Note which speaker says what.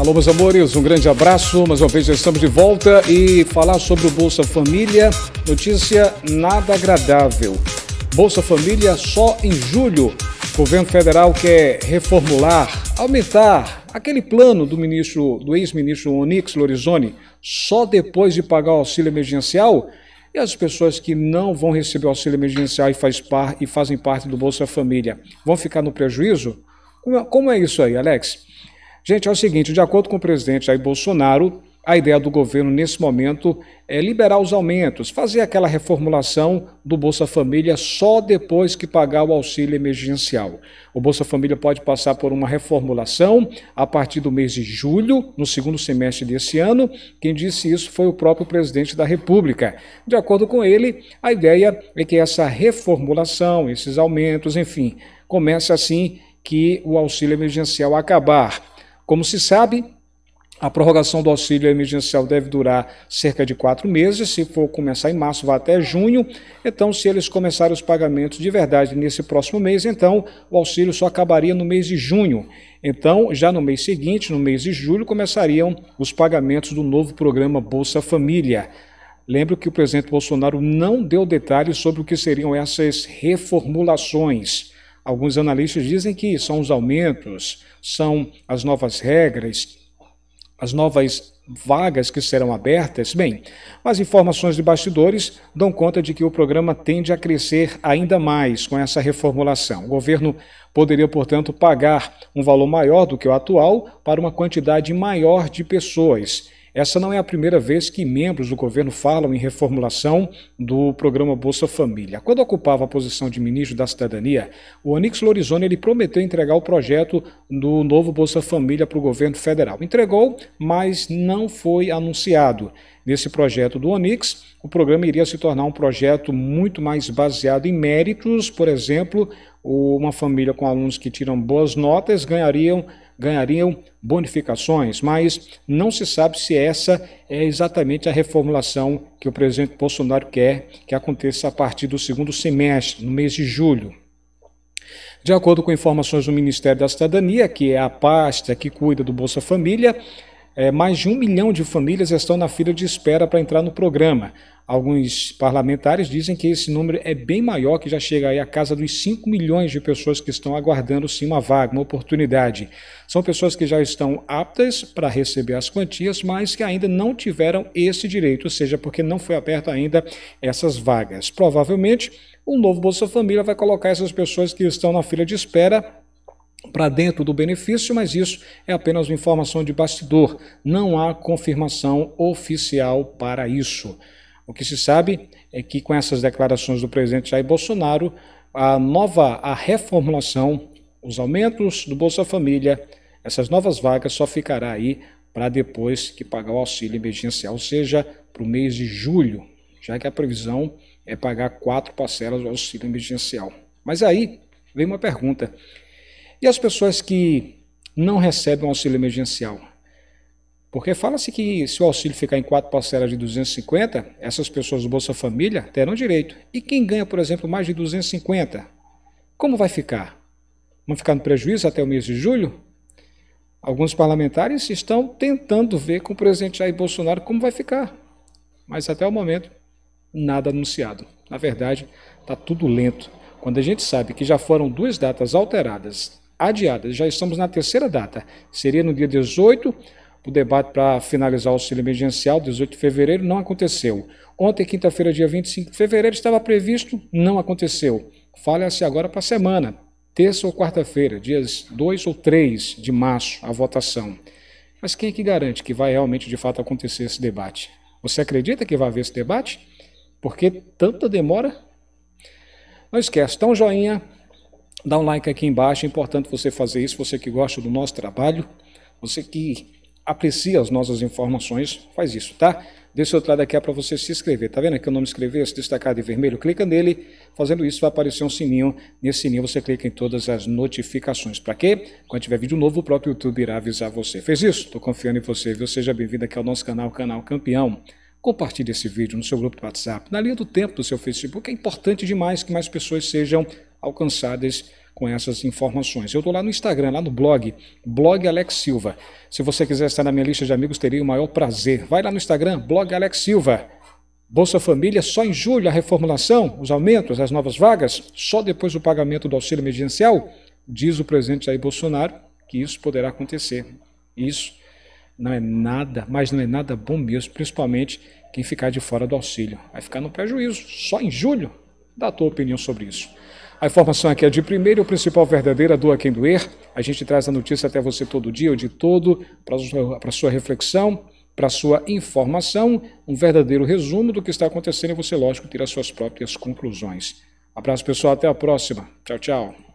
Speaker 1: Alô, meus amores, um grande abraço. Mais uma vez já estamos de volta e falar sobre o Bolsa Família. Notícia nada agradável. Bolsa Família só em julho. O governo federal quer reformular, aumentar aquele plano do ministro, do ex-ministro Onix Lorenzoni, só depois de pagar o auxílio emergencial. E as pessoas que não vão receber o auxílio emergencial e, faz par, e fazem parte do Bolsa Família vão ficar no prejuízo? Como é, como é isso aí, Alex? Gente, é o seguinte: de acordo com o presidente Jair Bolsonaro, a ideia do governo nesse momento é liberar os aumentos, fazer aquela reformulação do Bolsa Família só depois que pagar o auxílio emergencial. O Bolsa Família pode passar por uma reformulação a partir do mês de julho, no segundo semestre desse ano. Quem disse isso foi o próprio presidente da República. De acordo com ele, a ideia é que essa reformulação, esses aumentos, enfim, comece assim que o auxílio emergencial acabar. Como se sabe, a prorrogação do auxílio emergencial deve durar cerca de quatro meses. Se for começar em março, vai até junho. Então, se eles começarem os pagamentos de verdade nesse próximo mês, então o auxílio só acabaria no mês de junho. Então, já no mês seguinte, no mês de julho, começariam os pagamentos do novo programa Bolsa Família. Lembro que o presidente Bolsonaro não deu detalhes sobre o que seriam essas reformulações. Alguns analistas dizem que são os aumentos, são as novas regras, as novas vagas que serão abertas. Bem, as informações de bastidores dão conta de que o programa tende a crescer ainda mais com essa reformulação. O governo poderia, portanto, pagar um valor maior do que o atual para uma quantidade maior de pessoas essa não é a primeira vez que membros do governo falam em reformulação do programa Bolsa Família. Quando ocupava a posição de ministro da Cidadania, o Onix Lorizone ele prometeu entregar o projeto do novo Bolsa Família para o governo federal. Entregou, mas não foi anunciado. Nesse projeto do Onix, o programa iria se tornar um projeto muito mais baseado em méritos, por exemplo, uma família com alunos que tiram boas notas ganhariam ganhariam bonificações, mas não se sabe se essa é exatamente a reformulação que o presidente Bolsonaro quer que aconteça a partir do segundo semestre, no mês de julho. De acordo com informações do Ministério da Cidadania, que é a pasta que cuida do Bolsa Família, é, mais de um milhão de famílias estão na fila de espera para entrar no programa. Alguns parlamentares dizem que esse número é bem maior, que já chega aí à casa dos 5 milhões de pessoas que estão aguardando sim uma vaga, uma oportunidade. São pessoas que já estão aptas para receber as quantias, mas que ainda não tiveram esse direito, ou seja, porque não foi aberta ainda essas vagas. Provavelmente, o novo Bolsa Família vai colocar essas pessoas que estão na fila de espera para dentro do benefício, mas isso é apenas uma informação de bastidor. Não há confirmação oficial para isso. O que se sabe é que com essas declarações do presidente Jair Bolsonaro, a nova a reformulação, os aumentos do Bolsa Família, essas novas vagas só ficará aí para depois que pagar o auxílio emergencial, ou seja, para o mês de julho, já que a previsão é pagar quatro parcelas do auxílio emergencial. Mas aí vem uma pergunta. E as pessoas que não recebem o auxílio emergencial? Porque fala-se que se o auxílio ficar em quatro parcelas de 250, essas pessoas do Bolsa Família terão direito. E quem ganha, por exemplo, mais de 250, como vai ficar? Vão ficar no prejuízo até o mês de julho? Alguns parlamentares estão tentando ver com o presidente Jair Bolsonaro como vai ficar. Mas até o momento, nada anunciado. Na verdade, está tudo lento. Quando a gente sabe que já foram duas datas alteradas adiada. Já estamos na terceira data. Seria no dia 18, o debate para finalizar o auxílio emergencial, 18 de fevereiro, não aconteceu. Ontem, quinta-feira, dia 25 de fevereiro, estava previsto, não aconteceu. fale se agora para a semana, terça ou quarta-feira, dias 2 ou 3 de março, a votação. Mas quem é que garante que vai realmente, de fato, acontecer esse debate? Você acredita que vai haver esse debate? Porque tanta demora? Não esquece, dá um joinha, Dá um like aqui embaixo, é importante você fazer isso, você que gosta do nosso trabalho, você que aprecia as nossas informações, faz isso, tá? Desse outro lado aqui é para você se inscrever. Tá vendo aqui o nome inscrever, se destacar de vermelho? Clica nele. Fazendo isso, vai aparecer um sininho. Nesse sininho você clica em todas as notificações. Para quê? Quando tiver vídeo novo, o próprio YouTube irá avisar você. Fez isso? Estou confiando em você, viu? Seja bem-vindo aqui ao nosso canal, Canal Campeão. Compartilhe esse vídeo no seu grupo do WhatsApp, na linha do tempo do seu Facebook. É importante demais que mais pessoas sejam alcançadas com essas informações. Eu estou lá no Instagram, lá no blog, blog Alex Silva. Se você quiser estar na minha lista de amigos, teria o maior prazer. Vai lá no Instagram, blog Alex Silva. Bolsa Família só em julho, a reformulação, os aumentos, as novas vagas, só depois do pagamento do auxílio emergencial, diz o presidente Jair Bolsonaro que isso poderá acontecer. Isso não é nada, mas não é nada bom mesmo, principalmente quem ficar de fora do auxílio. Vai ficar no prejuízo, só em julho. Dá a tua opinião sobre isso. A informação aqui é de primeiro, o principal verdadeira, doa quem doer. A gente traz a notícia até você todo dia, o de todo, para a sua reflexão, para sua informação, um verdadeiro resumo do que está acontecendo e você, lógico, as suas próprias conclusões. Abraço, pessoal, até a próxima. Tchau, tchau.